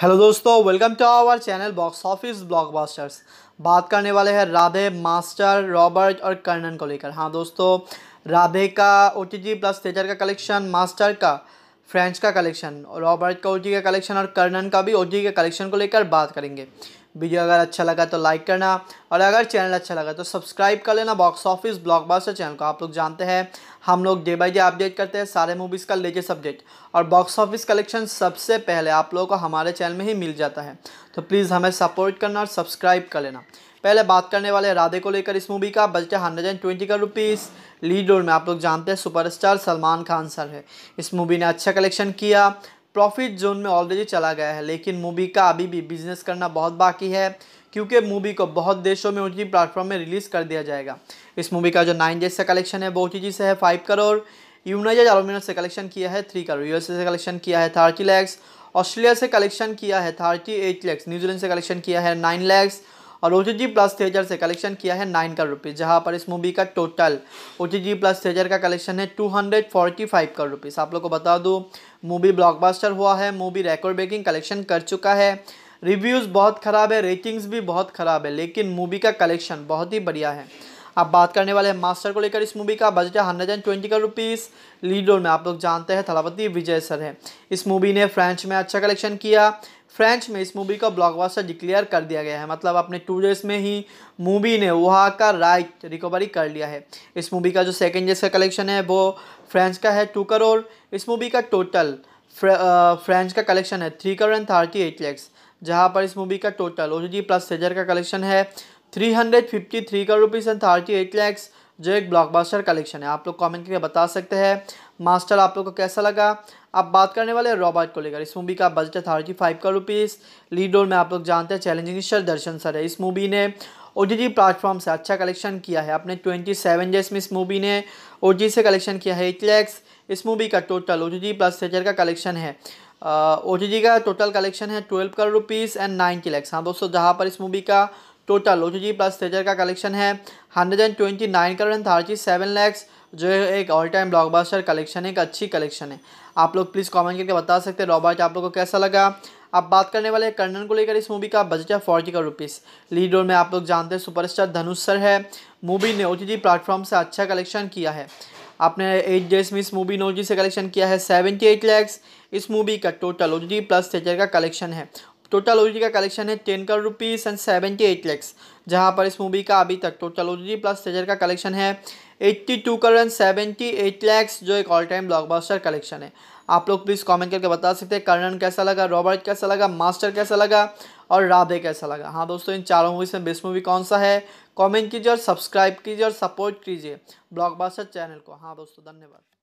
hello दोस्तों welcome to our channel box office blockbusters बात करने वाले हैं राधे मास्टर रॉबर्ट और कर्णन को लेकर हाँ दोस्तों राधे का ओ प्लस थिएटर का कलेक्शन मास्टर का फ्रेंच का कलेक्शन और रॉबर्ट का ओ का कलेक्शन और कर्णन का भी ओ का कलेक्शन को लेकर बात करेंगे वीडियो अगर अच्छा लगा तो लाइक करना और अगर चैनल अच्छा लगा तो सब्सक्राइब कर लेना बॉक्स ऑफिस ब्लॉकबस्टर चैनल को आप लोग जानते हैं हम लोग डे बाई डे अपडेट करते हैं सारे मूवीज़ का लेटेस्ट अपडेट और बॉक्स ऑफिस कलेक्शन सबसे पहले आप लोगों को हमारे चैनल में ही मिल जाता है तो प्लीज़ हमें सपोर्ट करना और सब्सक्राइब कर लेना पहले बात करने वाले राधे को लेकर इस मूवी का बजट हंड्रेड एंड ट्वेंटी का रुपीज़ लीड रोल में आप लोग जानते हैं सुपरस्टार सलमान खान सर है इस मूवी ने अच्छा कलेक्शन किया प्रॉफिट जोन में ऑलरेडी चला गया है लेकिन मूवी का अभी भी बिजनेस करना बहुत बाकी है क्योंकि मूवी को बहुत देशों में ओ प्लेटफॉर्म में रिलीज़ कर दिया जाएगा इस मूवी का जो नाइन डेज से कलेक्शन है वो ओ से है फाइव करोड़ यूनाइटेड अरब से कलेक्शन किया है थ्री करोड़ यूएसए से कलेक्शन किया है थर्टी लैक्स ऑस्ट्रेलिया से कलेक्शन किया है थर्टी एट लैक्स न्यूजीलैंड से कलेक्शन किया है नाइन लैक्स और ओ जी प्लस थेजर से कलेक्शन किया है नाइन करोड़ रुपीज़ जहाँ पर इस मूवी का टोटल ओ जी प्लस थेजर का कलेक्शन है two hundred forty five crore rupees आप लोग को बता दूँ मूवी ब्लॉकबस्टर हुआ है मूवी रेकॉर्ड ब्रेकिंग कलेक्शन कर चुका है रिव्यूज़ बहुत ख़राब है रेटिंग्स भी बहुत ख़राब है लेकिन मूवी का कलेक्शन बहुत ही बढ़िया है अब बात करने वाले हैं मास्टर को लेकर इस मूवी का बजट है हंड्रेड एंड ट्वेंटी का रुपीज़ लीड रोल में आप लोग जानते हैं थलापति विजय सर हैं इस मूवी ने फ्रेंच में अच्छा कलेक्शन किया फ्रेंच में इस मूवी का ब्लॉकबस्टर डिक्लेयर कर दिया गया है मतलब अपने टू डेज में ही मूवी ने वहाँ का राइट रिकवरी कर लिया है इस मूवी का जो सेकेंड डेज का कलेक्शन है वो फ्रेंच का है टू करोड़ इस मूवी का टोटल फ्रेंच का कलेक्शन है three crore and thirty eight lakhs जहाँ पर इस मूवी का टोटल ओ जी प्लस सेजर का कलेक्शन है 353 crore rupees and thirty eight lakhs जो एक ब्लॉकबस्टर कलेक्शन है आप लोग कमेंट करके बता सकते हैं मास्टर आप लोग को कैसा लगा अब बात करने वाले हैं रॉबर्ट को लेकर इस मूवी का बजट है thirty five crore rupees lead role में आप लोग जानते हैं चैलेंजिंग सर दर्शन सर है इस मूवी ने ओ टी प्लेटफॉर्म से अच्छा कलेक्शन किया है अपने ट्वेंटी सेवन डेज में इस मूवी ने ओ से कलेक्शन किया है एट लैक्स इस मूवी का टोटल ओ प्लस थिएटर का कलेक्शन है ओ uh, का टोटल कलेक्शन है twelve crore rupees and ninety lakhs हाँ दोस्तों जहाँ पर इस मूवी का टोटल ओ प्लस थ्रेजर का कलेक्शन है hundred and twenty nine crore and thirty seven lakhs जो है एक ऑल टाइम ब्लॉकबस्टर कलेक्शन है एक अच्छी कलेक्शन है आप लोग प्लीज़ कमेंट करके बता सकते हैं रॉबर्ट आप लोग को कैसा लगा अब बात करने वाले कर्णन को लेकर इस मूवी का बजट है forty crore rupees lead role में आप लोग जानते हैं सुपरस्टार धनुष सर है मूवी ने ओ प्लेटफॉर्म से अच्छा कलेक्शन किया है आपने एट डेज में इस मूवी नोजी से कलेक्शन किया है सेवेंटी एट लैक्स इस मूवी का टोटल ओ प्लस थिएटर का कलेक्शन है टोटल ओ का कलेक्शन है ten crore rupees and seventy eight lakhs जहाँ पर इस मूवी का अभी तक टोटल ओ प्लस थेजर का कलेक्शन है eighty two crore and seventy eight lakhs जो एक ऑल टाइम ब्लॉकबस्टर कलेक्शन है आप लोग प्लीज़ कमेंट करके बता सकते हैं कर्णन कैसा लगा रॉबर्ट कैसा लगा मास्टर कैसा लगा और राधे कैसा लगा हाँ दोस्तों इन चारों मूवीज़ में बेस्ट मूवी कौन सा है कॉमेंट कीजिए और सब्सक्राइब कीजिए और सपोर्ट कीजिए ब्लॉकबस्टर चैनल को हाँ दोस्तों धन्यवाद